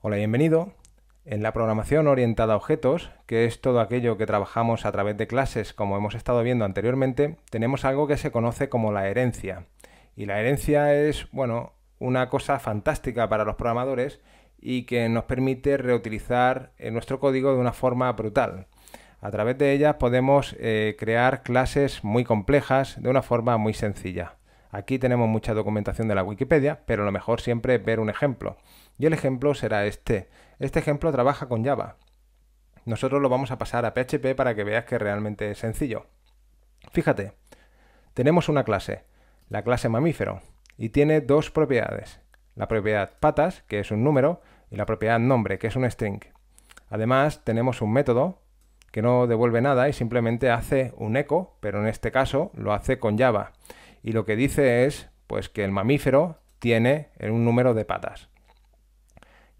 Hola bienvenido. En la programación orientada a objetos, que es todo aquello que trabajamos a través de clases como hemos estado viendo anteriormente, tenemos algo que se conoce como la herencia. Y la herencia es, bueno, una cosa fantástica para los programadores y que nos permite reutilizar nuestro código de una forma brutal. A través de ella podemos eh, crear clases muy complejas de una forma muy sencilla. Aquí tenemos mucha documentación de la Wikipedia, pero lo mejor siempre es ver un ejemplo. Y el ejemplo será este. Este ejemplo trabaja con Java. Nosotros lo vamos a pasar a PHP para que veas que realmente es sencillo. Fíjate, tenemos una clase, la clase mamífero, y tiene dos propiedades. La propiedad patas, que es un número, y la propiedad nombre, que es un string. Además, tenemos un método que no devuelve nada y simplemente hace un eco, pero en este caso lo hace con Java. Y lo que dice es pues que el mamífero tiene un número de patas.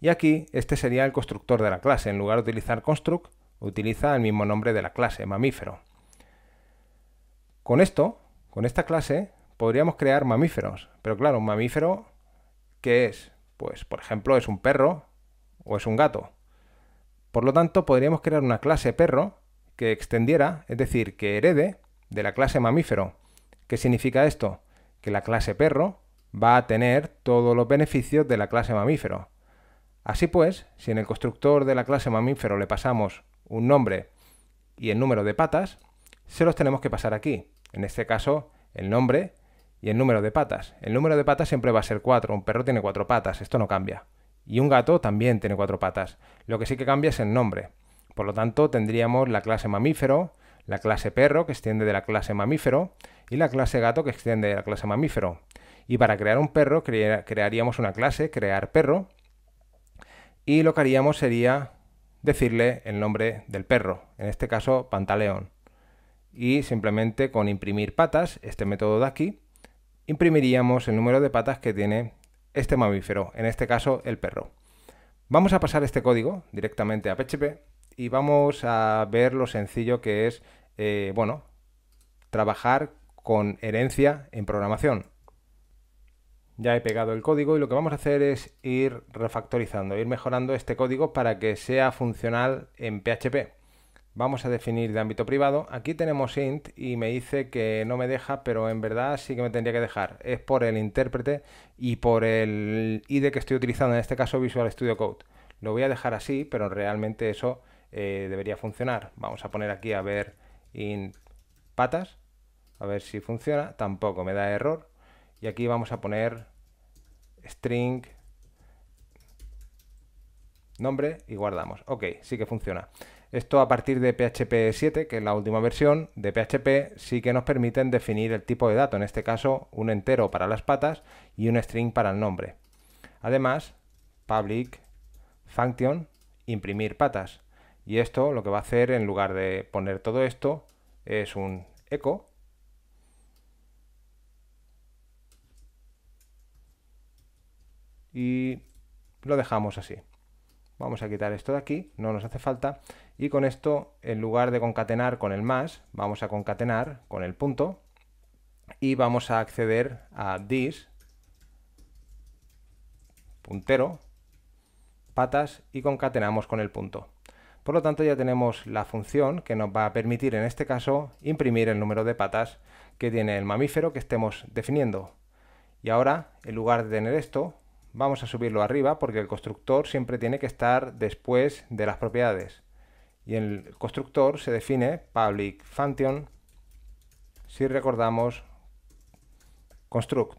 Y aquí este sería el constructor de la clase. En lugar de utilizar construct, utiliza el mismo nombre de la clase, mamífero. Con esto, con esta clase, podríamos crear mamíferos. Pero claro, un mamífero, ¿qué es? Pues, por ejemplo, es un perro o es un gato. Por lo tanto, podríamos crear una clase perro que extendiera, es decir, que herede de la clase mamífero. ¿Qué significa esto? Que la clase perro va a tener todos los beneficios de la clase mamífero. Así pues, si en el constructor de la clase mamífero le pasamos un nombre y el número de patas, se los tenemos que pasar aquí. En este caso, el nombre y el número de patas. El número de patas siempre va a ser 4. Un perro tiene 4 patas, esto no cambia. Y un gato también tiene 4 patas. Lo que sí que cambia es el nombre. Por lo tanto, tendríamos la clase mamífero, la clase perro, que extiende de la clase mamífero, y la clase gato, que extiende de la clase mamífero. Y para crear un perro, crearíamos una clase, crear perro, y lo que haríamos sería decirle el nombre del perro, en este caso Pantaleón. Y simplemente con imprimir patas, este método de aquí, imprimiríamos el número de patas que tiene este mamífero, en este caso el perro. Vamos a pasar este código directamente a PHP y vamos a ver lo sencillo que es, eh, bueno, trabajar con herencia en programación. Ya he pegado el código y lo que vamos a hacer es ir refactorizando, ir mejorando este código para que sea funcional en PHP. Vamos a definir de ámbito privado. Aquí tenemos int y me dice que no me deja, pero en verdad sí que me tendría que dejar. Es por el intérprete y por el ID que estoy utilizando, en este caso Visual Studio Code. Lo voy a dejar así, pero realmente eso eh, debería funcionar. Vamos a poner aquí a ver int patas, a ver si funciona. Tampoco me da error y aquí vamos a poner string nombre y guardamos. Ok, sí que funciona. Esto a partir de PHP 7, que es la última versión de PHP, sí que nos permiten definir el tipo de dato, en este caso un entero para las patas y un string para el nombre. Además, public function imprimir patas. Y esto lo que va a hacer en lugar de poner todo esto es un echo y lo dejamos así. Vamos a quitar esto de aquí, no nos hace falta. Y con esto, en lugar de concatenar con el más, vamos a concatenar con el punto y vamos a acceder a this, puntero, patas y concatenamos con el punto. Por lo tanto, ya tenemos la función que nos va a permitir, en este caso, imprimir el número de patas que tiene el mamífero que estemos definiendo. Y ahora, en lugar de tener esto, vamos a subirlo arriba porque el constructor siempre tiene que estar después de las propiedades. Y el constructor se define public function, si recordamos, construct.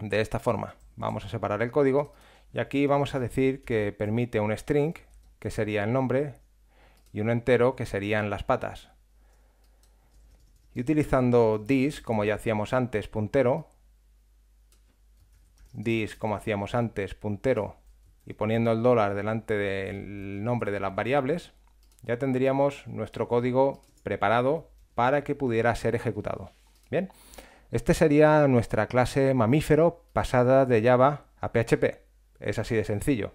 De esta forma, vamos a separar el código y aquí vamos a decir que permite un string, que sería el nombre, y un entero, que serían las patas. Y utilizando this, como ya hacíamos antes, puntero, dis, como hacíamos antes, puntero y poniendo el dólar delante del nombre de las variables, ya tendríamos nuestro código preparado para que pudiera ser ejecutado. Bien, este sería nuestra clase mamífero pasada de Java a PHP. Es así de sencillo.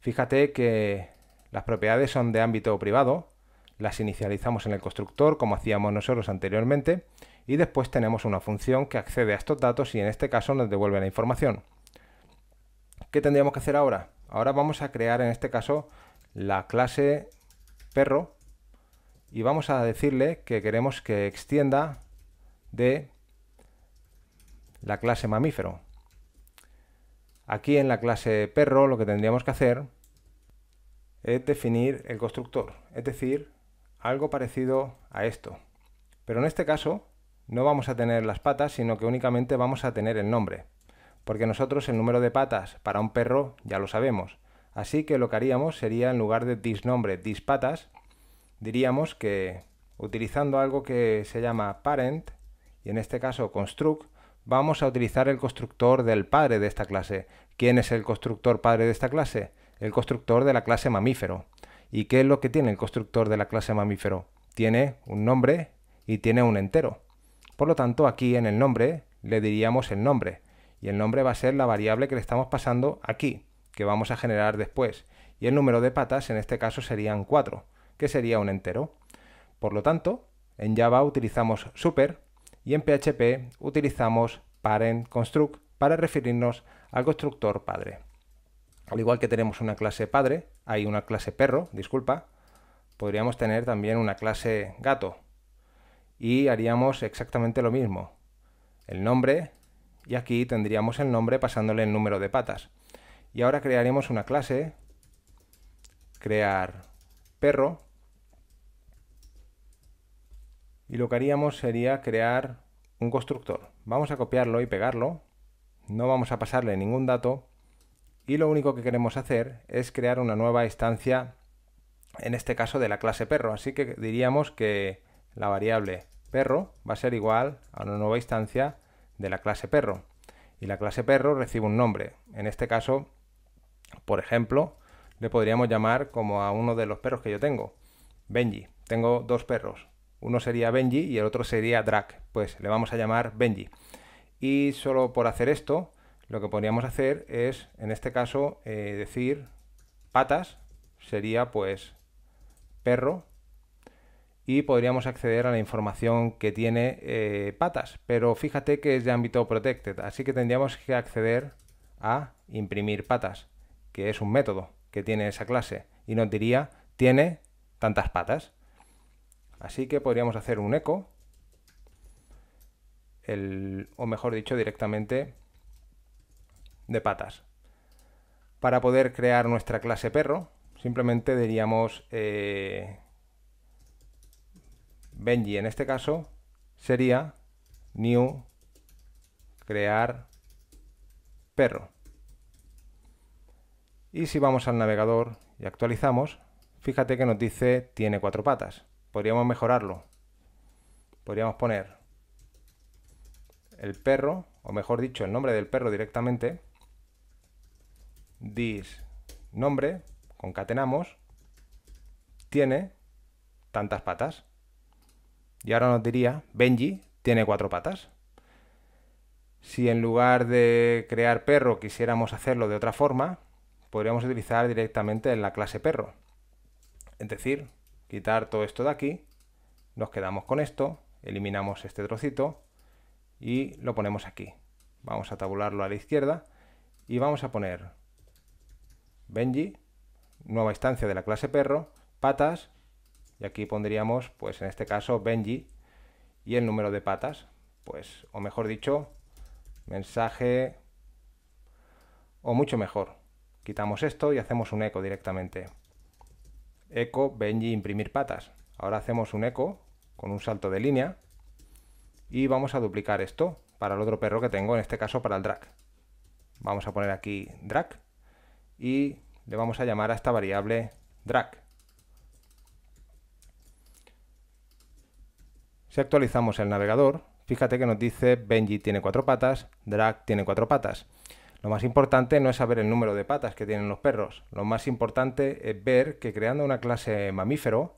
Fíjate que las propiedades son de ámbito privado, las inicializamos en el constructor como hacíamos nosotros anteriormente y después tenemos una función que accede a estos datos y en este caso nos devuelve la información. ¿Qué tendríamos que hacer ahora? Ahora vamos a crear en este caso la clase perro y vamos a decirle que queremos que extienda de la clase mamífero. Aquí en la clase perro lo que tendríamos que hacer es definir el constructor, es decir, algo parecido a esto. Pero en este caso no vamos a tener las patas, sino que únicamente vamos a tener el nombre. Porque nosotros el número de patas para un perro ya lo sabemos. Así que lo que haríamos sería en lugar de disnombre, dispatas, diríamos que utilizando algo que se llama parent, y en este caso construct, vamos a utilizar el constructor del padre de esta clase. ¿Quién es el constructor padre de esta clase? El constructor de la clase mamífero. ¿Y qué es lo que tiene el constructor de la clase mamífero? Tiene un nombre y tiene un entero. Por lo tanto, aquí en el nombre le diríamos el nombre y el nombre va a ser la variable que le estamos pasando aquí, que vamos a generar después. Y el número de patas en este caso serían 4, que sería un entero. Por lo tanto, en Java utilizamos super y en PHP utilizamos parent construct para referirnos al constructor padre. Al igual que tenemos una clase padre, hay una clase perro, disculpa, podríamos tener también una clase gato, y haríamos exactamente lo mismo. El nombre, y aquí tendríamos el nombre pasándole el número de patas. Y ahora crearemos una clase, crear perro, y lo que haríamos sería crear un constructor. Vamos a copiarlo y pegarlo, no vamos a pasarle ningún dato, y lo único que queremos hacer es crear una nueva instancia, en este caso de la clase perro, así que diríamos que la variable perro va a ser igual a una nueva instancia de la clase perro. Y la clase perro recibe un nombre. En este caso, por ejemplo, le podríamos llamar como a uno de los perros que yo tengo, Benji. Tengo dos perros. Uno sería Benji y el otro sería Drac. Pues le vamos a llamar Benji. Y solo por hacer esto, lo que podríamos hacer es, en este caso, eh, decir patas sería pues perro y podríamos acceder a la información que tiene eh, patas, pero fíjate que es de ámbito protected, así que tendríamos que acceder a imprimir patas, que es un método que tiene esa clase, y nos diría tiene tantas patas. Así que podríamos hacer un eco, o mejor dicho, directamente de patas. Para poder crear nuestra clase perro, simplemente diríamos eh, Benji en este caso sería new crear perro. Y si vamos al navegador y actualizamos, fíjate que nos dice tiene cuatro patas. Podríamos mejorarlo. Podríamos poner el perro, o mejor dicho, el nombre del perro directamente. Dis nombre, concatenamos, tiene tantas patas. Y ahora nos diría, Benji tiene cuatro patas. Si en lugar de crear perro quisiéramos hacerlo de otra forma, podríamos utilizar directamente en la clase perro. Es decir, quitar todo esto de aquí, nos quedamos con esto, eliminamos este trocito y lo ponemos aquí. Vamos a tabularlo a la izquierda y vamos a poner Benji, nueva instancia de la clase perro, patas, y aquí pondríamos, pues en este caso, Benji y el número de patas. Pues, o mejor dicho, mensaje o mucho mejor. Quitamos esto y hacemos un eco directamente. Eco, Benji, imprimir patas. Ahora hacemos un eco con un salto de línea y vamos a duplicar esto para el otro perro que tengo, en este caso para el drag. Vamos a poner aquí drag y le vamos a llamar a esta variable drag. Si actualizamos el navegador, fíjate que nos dice Benji tiene cuatro patas, Drag tiene cuatro patas. Lo más importante no es saber el número de patas que tienen los perros, lo más importante es ver que creando una clase mamífero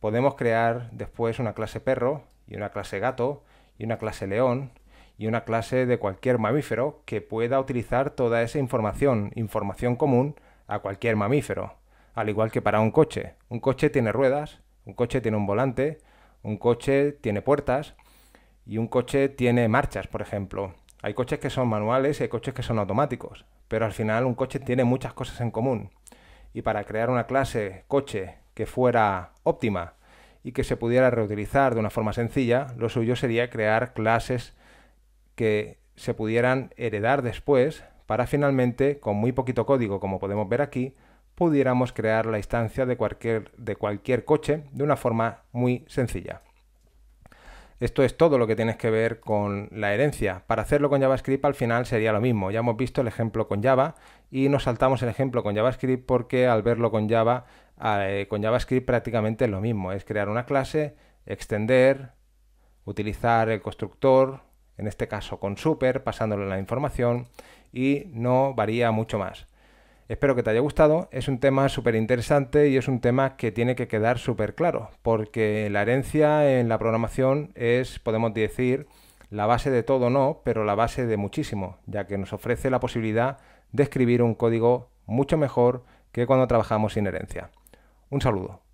podemos crear después una clase perro y una clase gato y una clase león y una clase de cualquier mamífero que pueda utilizar toda esa información, información común a cualquier mamífero, al igual que para un coche. Un coche tiene ruedas, un coche tiene un volante, un coche tiene puertas y un coche tiene marchas, por ejemplo. Hay coches que son manuales y hay coches que son automáticos, pero al final un coche tiene muchas cosas en común. Y para crear una clase coche que fuera óptima y que se pudiera reutilizar de una forma sencilla, lo suyo sería crear clases que se pudieran heredar después para finalmente, con muy poquito código, como podemos ver aquí, pudiéramos crear la instancia de cualquier, de cualquier coche de una forma muy sencilla. Esto es todo lo que tienes que ver con la herencia. Para hacerlo con JavaScript al final sería lo mismo. Ya hemos visto el ejemplo con Java y nos saltamos el ejemplo con JavaScript porque al verlo con Java, eh, con JavaScript prácticamente es lo mismo. Es crear una clase, extender, utilizar el constructor, en este caso con super, pasándole la información y no varía mucho más. Espero que te haya gustado, es un tema súper interesante y es un tema que tiene que quedar súper claro, porque la herencia en la programación es, podemos decir, la base de todo no, pero la base de muchísimo, ya que nos ofrece la posibilidad de escribir un código mucho mejor que cuando trabajamos sin herencia. Un saludo.